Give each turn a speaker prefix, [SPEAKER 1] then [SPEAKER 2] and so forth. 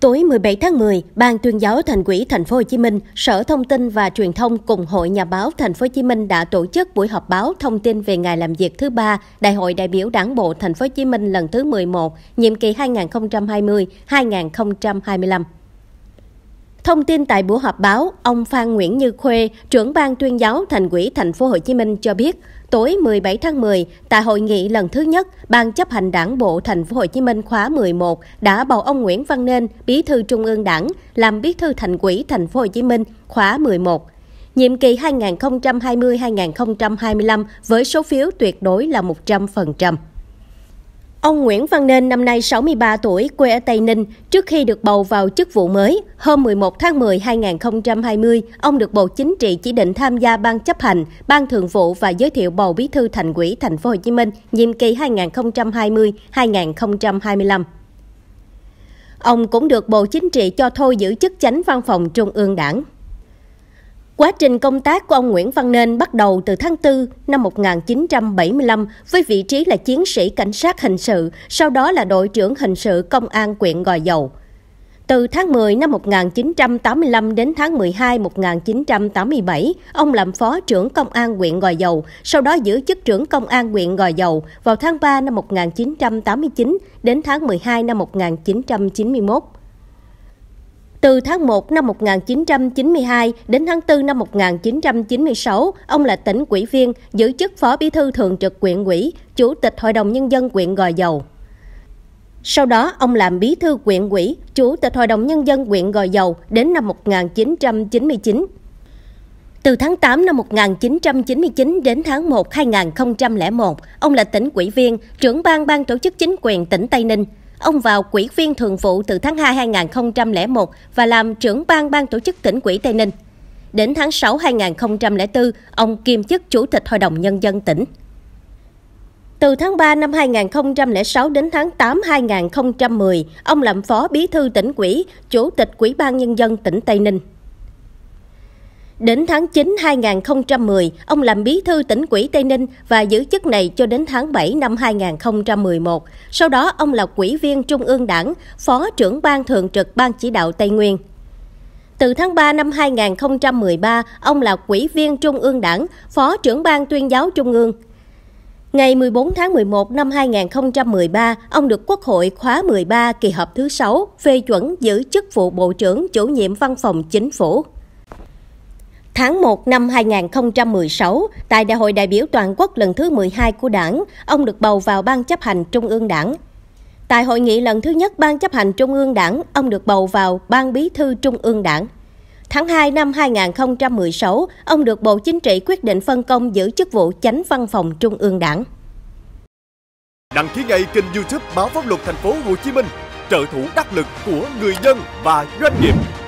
[SPEAKER 1] Tối 17 tháng 10, Ban Tuyên giáo Thành ủy Thành phố Hồ Chí Minh, Sở Thông tin và Truyền thông cùng Hội Nhà báo Thành phố Hồ Chí Minh đã tổ chức buổi họp báo thông tin về ngày làm việc thứ ba Đại hội đại biểu Đảng bộ Thành phố Hồ Chí Minh lần thứ 11, nhiệm kỳ 2020-2025. Thông tin tại buổi họp báo, ông Phan Nguyễn Như Khuê, trưởng ban tuyên giáo Thành ủy Thành phố Hồ Chí Minh cho biết, tối 17 tháng 10, tại hội nghị lần thứ nhất, Ban chấp hành Đảng bộ Thành phố Hồ Chí Minh khóa 11 đã bầu ông Nguyễn Văn Nên, Bí thư Trung ương Đảng, làm Bí thư Thành ủy Thành phố Hồ Chí Minh khóa 11. Nhiệm kỳ 2020-2025 với số phiếu tuyệt đối là 100%. Ông Nguyễn Văn Nên năm nay 63 tuổi, quê ở Tây Ninh. Trước khi được bầu vào chức vụ mới, hôm 11 tháng 10 2020, ông được Bộ Chính trị chỉ định tham gia ban chấp hành, ban thường vụ và giới thiệu bầu bí thư thành ủy thành phố Hồ Chí Minh nhiệm kỳ 2020-2025. Ông cũng được Bộ Chính trị cho thôi giữ chức chánh văn phòng Trung ương Đảng. Quá trình công tác của ông Nguyễn Văn Nên bắt đầu từ tháng 4 năm 1975 với vị trí là chiến sĩ cảnh sát hình sự, sau đó là đội trưởng hình sự công an quyện Gò Dầu. Từ tháng 10 năm 1985 đến tháng 12 1987, ông làm phó trưởng công an huyện Gò Dầu, sau đó giữ chức trưởng công an huyện Gò Dầu vào tháng 3 năm 1989 đến tháng 12 năm 1991. Từ tháng 1 năm 1992 đến tháng 4 năm 1996, ông là tỉnh ủy viên, giữ chức Phó Bí thư Thường trực quyện ủy, Chủ tịch Hội đồng Nhân dân quyện Gò Dầu. Sau đó, ông làm bí thư quyện ủy, chủ tịch Hội đồng Nhân dân quyện Gò Dầu đến năm 1999. Từ tháng 8 năm 1999 đến tháng 1 2001, ông là tỉnh ủy viên, trưởng ban ban tổ chức chính quyền tỉnh Tây Ninh, Ông vào quỹ viên thường vụ từ tháng 2 2001 và làm trưởng ban ban tổ chức tỉnh quỹ Tây Ninh. Đến tháng 6 2004, ông kiêm chức Chủ tịch Hội đồng Nhân dân tỉnh. Từ tháng 3 năm 2006 đến tháng 8 2010, ông làm phó bí thư tỉnh quỹ, chủ tịch Quỹ ban Nhân dân tỉnh Tây Ninh. Đến tháng 9 2010, ông làm bí thư tỉnh ủy Tây Ninh và giữ chức này cho đến tháng 7 năm 2011. Sau đó, ông là quỹ viên Trung ương Đảng, Phó trưởng Ban Thường trực Ban Chỉ đạo Tây Nguyên. Từ tháng 3 năm 2013, ông là quỹ viên Trung ương Đảng, Phó trưởng Ban Tuyên giáo Trung ương. Ngày 14 tháng 11 năm 2013, ông được Quốc hội khóa 13 kỳ họp thứ 6 phê chuẩn giữ chức vụ Bộ trưởng chủ nhiệm Văn phòng Chính phủ. Tháng 1 năm 2016, tại Đại hội đại biểu toàn quốc lần thứ 12 của Đảng, ông được bầu vào Ban chấp hành Trung ương Đảng. Tại hội nghị lần thứ nhất Ban chấp hành Trung ương Đảng, ông được bầu vào Ban bí thư Trung ương Đảng. Tháng 2 năm 2016, ông được Bộ Chính trị quyết định phân công giữ chức vụ chánh văn phòng Trung ương Đảng. Đăng ký ngay kênh YouTube Báo Pháp luật Thành phố Hồ Chí Minh, trợ thủ đắc lực của người dân và doanh nghiệp.